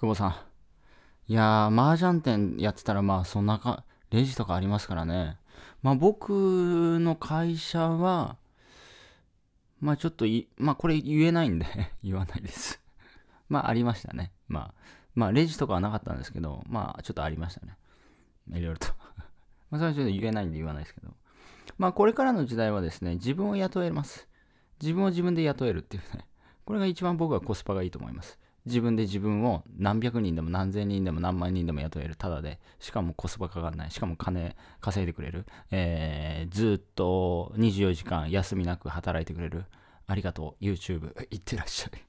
久保さん。いやー、麻雀店やってたら、まあ、そんなか、レジとかありますからね。まあ、僕の会社は、まあ、ちょっとい、まあ、これ言えないんで 言わないですまあ、ありましたね。まあ、まあ、レジとかはなかったんですけど、まあ、ちょっとありましたね。いろいろと まあ、それはちょっと言えないんで言わないですけど。まあ、これからの時代はですね、自分を雇えます。自分を自分で雇えるっていうね。これが一番僕はコスパがいいと思います。自分で自分を何百人でも何千人でも何万人でも雇える、ただで、しかもコスパかかんない、しかも金稼いでくれる、えー、ずっと24時間休みなく働いてくれる。ありがとう、YouTube、いってらっしゃい。